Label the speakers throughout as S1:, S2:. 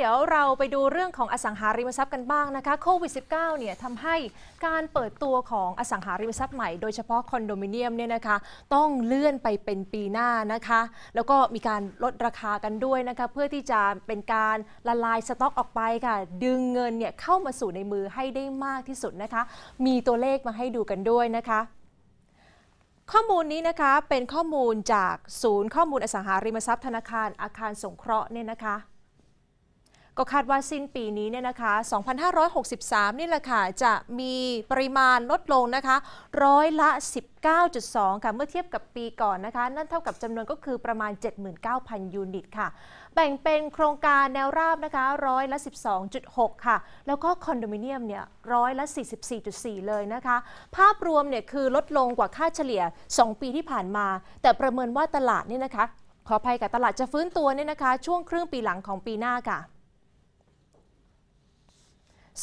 S1: เดี๋ยวเราไปดูเรื่องของอสังหาริมทรัพย์กันบ้างนะคะโควิด -19 เนี่ยทำให้การเปิดตัวของอสังหาริมทรัพย์ใหม่โดยเฉพาะคอนโดมิเนียมเนี่ยนะคะ ต้องเลื่อนไปเป็นปีหน้านะคะ แล้วก็มีการลดราคากันด้วยนะคะ เพื่อที่จะเป็นการละลายสต็อกออกไปค่ะ ดึงเงินเนี่ยเข้ามาสู่ในมือให้ได้มากที่สุดนะคะ มีตัวเลขมาให้ดูกันด้วยนะคะ ข้อมูลนี้นะคะเป็นข้อมูลจากศูนย์ข้อมูลอสังหาริมทรัพย์ธนาคารอาคารสงเคราะห์เนี่ยนะคะก็คาดว่าสิ้นปีนี้เนี่ยนะคะ 2,563 นี่แหละค่ะจะมีปริมาณลดลงนะคะ ร้อยละ 19.2 ค่ะเมื่อเทียบกับปีก่อนนะคะ นั่นเท่ากับจำนวนก็คือประมาณ 79,000 ยูนิตค่ะ แบ่งเป็นโครงการแนวราบนะคะร้อยละ12.6 ค่ะ แล้วก็คอนโดมิเนียมเนี่ยร้อยละ44.4 เลยนะคะ ภาพรวมเนี่ยคือลดลงกว่าค่าเฉลี่ย 2 ปีที่ผ่านมา แต่ประเมินว่าตลาดนี่นะคะขออภัยกับตลาดจะฟื้นตัวเนี่ยนะคะ ช่วงครึ่งปีหลังของปีหน้าค่ะ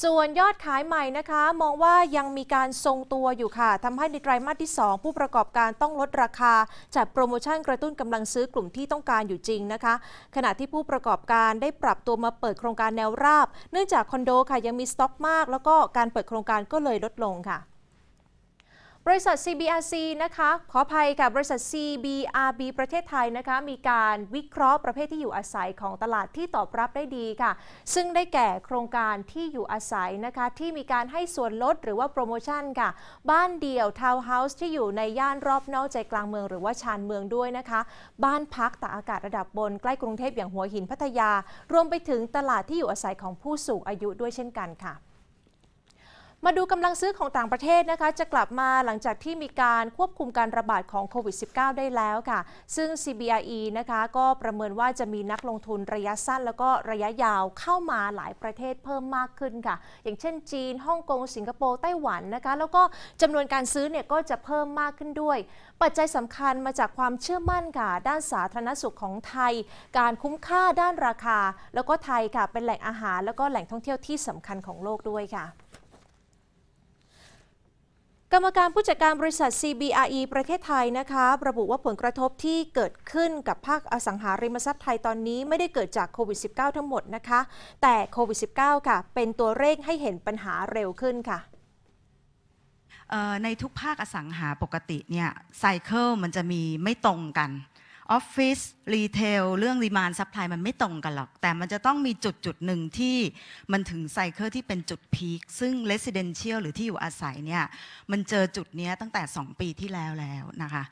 S1: ส่วนยอดขายใหม่นะคะ มองว่ายังมีการทรงตัวอยู่ค่ะทำให้ในไตรมาสที่2 ผู้ประกอบการต้องลดราคาจัดโปรโมชั่นกระตุ้นกำลังซื้อกลุ่มที่ต้องการอยู่จริงนะคะ ขณะที่ผู้ประกอบการได้ปรับตัวมาเปิดโครงการแนวราบ เนื่องจากคอนโดค่ะยังมีสต็อกมากแล้วก็การเปิดโครงการก็เลยลดลงค่ะบริษัท CBRC นะคะขออภัยกับบริษัท CBRB ประเทศไทยนะคะ มีการวิเคราะห์ประเภทที่อยู่อาศัยของตลาดที่ตอบรับได้ดีค่ะ ซึ่งได้แก่โครงการที่อยู่อาศัยนะคะ ที่มีการให้ส่วนลดหรือว่าโปรโมชั่นค่ะ บ้านเดี่ยวทาวน์เฮาส์ที่อยู่ในย่านรอบนอกใจกลางเมืองหรือว่าชานเมืองด้วยนะคะ บ้านพักตากอากาศระดับบนใกล้กรุงเทพอย่างหัวหินพัทยา รวมไปถึงตลาดที่อยู่อาศัยของผู้สูงอายุด้วยเช่นกันค่ะมาดูกำลังซื้อของต่างประเทศนะคะ จะกลับมาหลังจากที่มีการควบคุมการระบาดของโควิด -19 ได้แล้วค่ะ ซึ่ง CBRE นะคะก็ประเมินว่าจะมีนักลงทุนระยะสั้น แล้วก็ระยะยาวเข้ามาหลายประเทศเพิ่มมากขึ้นค่ะ อย่างเช่นจีน ฮ่องกง สิงคโปร์ ไต้หวันนะคะ แล้วก็จำนวนการซื้อเนี่ยก็จะเพิ่มมากขึ้นด้วย ปัจจัยสำคัญมาจากความเชื่อมั่นค่ะด้านสาธารณสุขของไทย การคุ้มค่าด้านราคา แล้วก็ไทยค่ะเป็นแหล่งอาหาร แล้วก็แหล่งท่องเที่ยวที่สำคัญของโลกด้วยค่ะกรรมการผู้จัดการบริษัท CBRE ประเทศไทยนะคะระบุว่าผลกระทบที่เกิดขึ้นกับภาคอสังหาริมทรัพย์ไทยตอนนี้ไม่ได้เกิดจากโควิด -19 ทั้งหมดนะคะ แต่โควิด -19 ค่ะเป็นตัวเร่งให้เห็นปัญหาเร็วขึ้นค่ะ
S2: ในทุกภาคอสังหาปกติเนี่ยไซเคิลมันจะมีไม่ตรงกันออฟฟิศรีเทลเรื่องรีมานซัพพลายมันไม่ตรงกันหรอก แต่มันจะต้องมีจุดจุดหนึ่งที่ มันถึงไซเคิลที่เป็นจุดพีคซึ่งเลสเดนเชียลหรือที่อยู่อาศัยเนี่ยมันเจอจุดนี้ตั้งแต่ 2 ปีที่แล้วแล้วนะคะ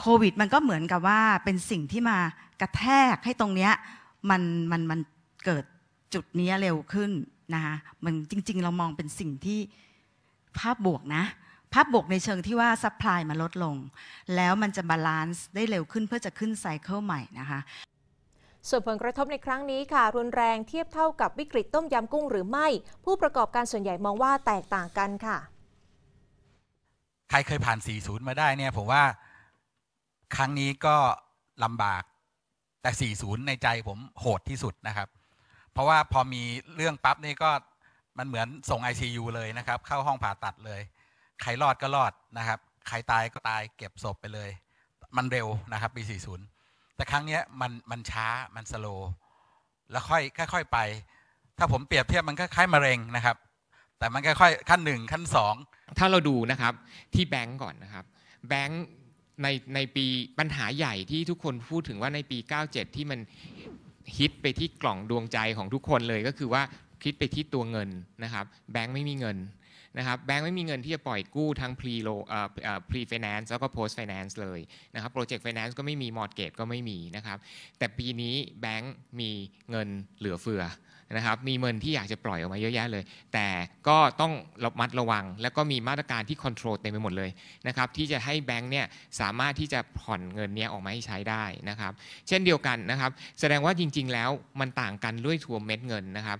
S2: โควิด มันก็เหมือนกับว่าเป็นสิ่งที่มากระแทกให้ตรงเนี้ยมันมันมันเกิดจุดนี้เร็วขึ้นนะคะมันจริงๆ เรามองเป็นสิ่งที่ภาพบวกนะภาพบวกในเชิงที่ว่าซัพพลายมันลดลง แล้วมันจะบาลานซ์ได้เร็วขึ้นเพื่อจะขึ้นไซเคิลใหม่นะคะ
S1: ส่วนผลกระทบในครั้งนี้ค่ะรุนแรงเทียบเท่ากับวิกฤตต้มยำกุ้งหรือไม่ผู้ประกอบการส่วนใหญ่มองว่าแตกต่างกันค่ะ
S3: ใครเคยผ่าน 40 มาได้เนี่ย ผมว่าครั้งนี้ก็ลำบาก แต่ 40 ในใจผมโหดที่สุดนะครับ เพราะว่าพอมีเรื่องปั๊บนี่ก็มันเหมือนส่ง ICU เลยนะครับเข้าห้องผ่าตัดเลยใครรอดก็รอดนะครับใครตายก็ตายเก็บศพไปเลย มันเร็วนะครับปี 40 แต่ครั้งนี้มันมันช้า มันสโล แล้วค่อยค่อยๆไป
S4: ถ้าผมเปรียบเทียบมันก็คล้ายมะเร็งนะครับ แต่มันค่อยๆขั้นหนึ่งขั้นสองถ้าเราดูนะครับที่แบงก์ก่อนนะครับแบงก์ในในปีปัญหาใหญ่ที่ทุกคนพูดถึงว่าในปี 97 ที่มันฮิตไปที่กล่องดวงใจของทุกคนเลย ก็คือว่าคิดไปที่ตัวเงินนะครับแบงก์ไม่มีเงินนะครับแบงค์ไม่มีเงินที่จะปล่อยกู้ทั้ง pre l o ่อ pre finance แล้วก็ post finance เลยนะครับโปรเจกต์ finance ก็ไม่มี mortgage ก็ไม่มีนะครับ แต่ปีนี้แบงค์มีเงินเหลือเฟือนะครับมีเงินที่อยากจะปล่อยออกมาเยอะแยะเลย แต่ก็ต้องระมัดระวัง แล้วก็มีมาตรการที่ควบคุมเต็มไปหมดเลยนะครับที่จะให้แบงค์เนี่ยสามารถที่จะผ่อนเงินเนี้ยออกมาให้ใช้ได้นะครับ เช่นเดียวกันนะครับ แสดงว่าจริง ๆ แล้วมันต่างกันด้วยทัวเม็ดเงินนะครับ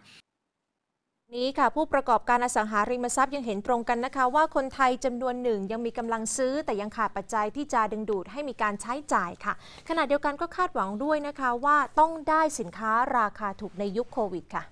S1: นี้ค่ะ ผู้ประกอบการอสังหาริมทรัพย์ยังเห็นตรงกันนะคะ ว่าคนไทยจำนวนหนึ่งยังมีกำลังซื้อแต่ยังขาดปัจจัยที่จะดึงดูดให้มีการใช้จ่ายค่ะขณะเดียวกันก็คาดหวังด้วยนะคะ ว่าต้องได้สินค้าราคาถูกในยุคโควิดค่ะ